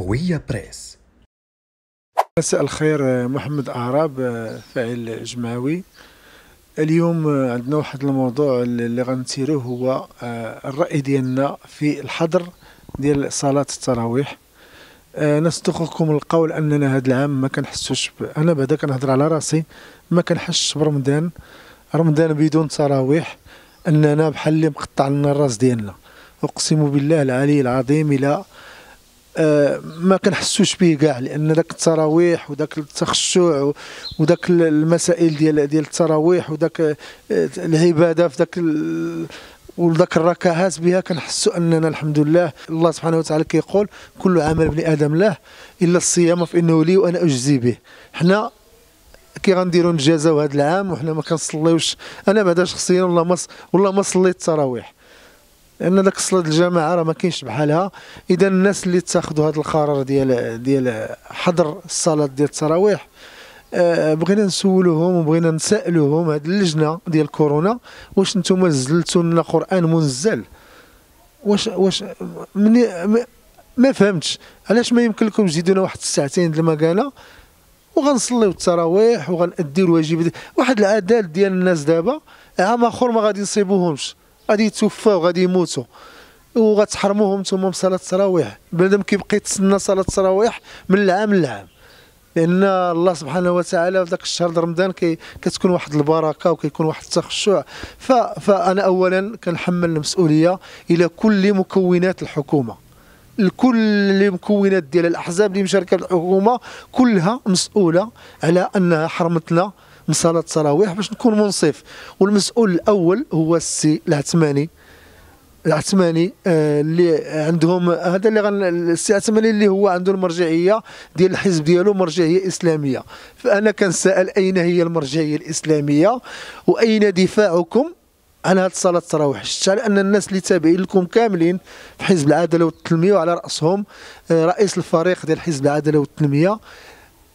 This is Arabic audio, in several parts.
هوية بريس مساء الخير آه، محمد أعراب آه، فاعل جمعوي اليوم آه، عندنا واحد الموضوع اللي غنسيروه هو الرأي ديالنا في الحظر ديال صلاة التراويح نصدقكم القول اننا هذا العام ما كنحسوش ب... انا بعدا كنهضر على راسي ما كنحسش برمضان رمضان بدون تراويح اننا بحال اللي مقطع لنا الراس ديالنا اقسم بالله العلي العظيم الى آه، ما كنحسوش به كاع لان داك التراويح وداك التخشع وداك المسائل ديال ديال التراويح وداك آه، العباده في داك وذاك الركاهات بها كنحسوا اننا الحمد لله الله سبحانه وتعالى كيقول كل عمل ابن ادم له الا الصيام فانه لي وانا اجزي به حنا كي غنديروا الجزاء هذا العام وحنا ما كنصليوش انا بعدا شخصيا والله ما والله ما صليت التراويح لان داك الصلاه الجماعه راه ما كاينش بحالها اذا الناس اللي تاخذوا هذا القرار ديال ديال حظر الصلاه ديال التراويح آه، بغينا نسولوهم وبغينا نسالوهم هاد اللجنه ديال كورونا واش نتوما زلتوا لنا قران منزل واش واش مني ما فهمتش علاش ما يمكن لكم تزيدونا واحد الساعتين ديال المكانه وغنصليو التراويح وغنأدي الواجب واحد العادات ديال الناس دابا عام آه، اخر ما غادي نصيبوهمش غادي يتوفى وغادي يموتوا وغتحرموهم نتوما من صلاه التراويح بنادم كيبقى يتسنى صلاه التراويح من العام للعام لان الله سبحانه وتعالى في ذاك الشهر رمضان كي كتكون واحد البركه وكيكون واحد التخشع فانا اولا كنحمل المسؤوليه الى كل مكونات الحكومه لكل المكونات ديال الاحزاب اللي مشاركه الحكومه كلها مسؤوله على انها حرمتنا من صلاه التراويح باش نكون منصف والمسؤول الاول هو السي العثماني العثماني آه، اللي عندهم هذا اللي غن السي العثماني اللي هو عنده المرجعيه ديال الحزب ديالو مرجعيه اسلاميه فانا كنسال اين هي المرجعيه الاسلاميه واين دفاعكم عن هذه صلاة التراويح شفت على أن الناس اللي تابعين لكم كاملين في حزب العدالة والتنمية وعلى رأسهم آه، رئيس الفريق ديال حزب العدالة والتنمية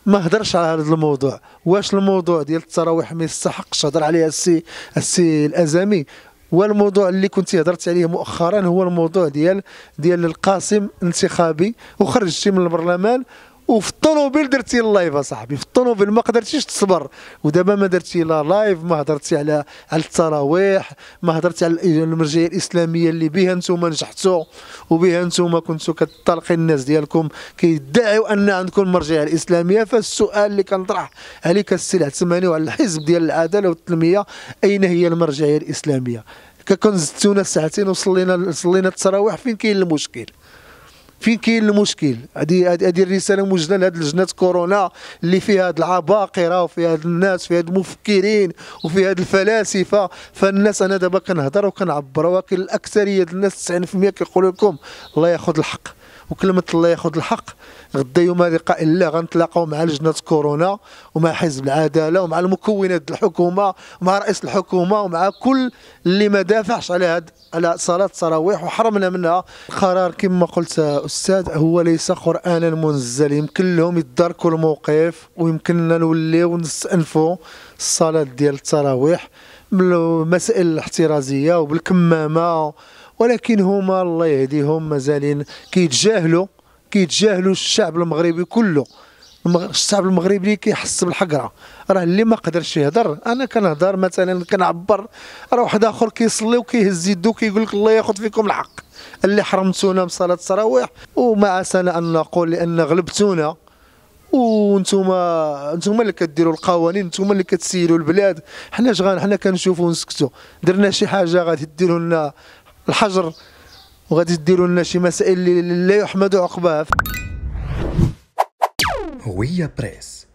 ما هدرش على هذا الموضوع واش الموضوع ديال التراويح ما يستحقش هضر عليه السي السي الازامي والموضوع اللي كنت هضرت عليه مؤخرا هو الموضوع ديال ديال القاسم انتخابي وخرجتي من البرلمان وفي الطوموبيل درتي اللايف اصاحبي في الطوموبيل ما قدرتيش تصبر ودابا ما درتي لا لايف ما هضرتي على على التراويح ما هضرتي على المرجعيه الاسلاميه اللي بها نتوما نجحتوا وبها نتوما كنتوا كتطلقي الناس ديالكم كيدعيوا ان عندكم المرجعيه الاسلاميه فالسؤال اللي كنطرح عليك السي العثماني وعلى الحزب ديال العداله والتنميه اين هي المرجعيه الاسلاميه ككون زدتونا ساعتين وصلينا صلينا التراويح فين كاين المشكل فين كاين المشكل هذه هذه الرساله موجهه لهاد لجنه كورونا اللي فيها هاد العباقره وفيها هاد الناس وفيها هاد المفكرين وفيها هاد الفلاسفه فالناس انا دابا كنهضر وكنعبر ولكن الاكثريه الناس 90% كيقولوا لكم الله ياخذ الحق وكلمه الله ياخذ الحق غدا يوم لقاء الله غنتلاقاو مع لجنه كورونا ومع حزب العداله ومع المكونات الحكومه ومع رئيس الحكومه ومع كل اللي ما دافعش على هاد على صلاه التراويح وحرمنا منها القرار كما قلت استاذ هو ليس قرانا منزل يمكن لهم يدركوا الموقف ويمكننا نوليو نستأنفوا الصلاه ديال التراويح بالمسائل الاحترازيه وبالكمامه ولكن هما الله يهديهم مازالين كيتجاهلوا كيتجاهلوا الشعب المغربي كله الشعب المغربي كيحس بالحقره راه اللي ما قدرش يهضر انا كنهضر مثلا كنعبر راه واحد اخر كيصلي وكيهز يدو كيقول لك الله ياخذ فيكم الحق اللي حرمتونا من صلاه التراويح وما عسانا ان نقول لان غلبتونا وانتوما انتوما اللي كديروا القوانين انتوما اللي كتسيروا البلاد حنا اش حنا كنشوفوا نسكتوا درنا شي حاجه غادي ديروا لنا الحجر وغادي ديروا لنا شي مسائل اللي لا يحمد عقباها هوية بريس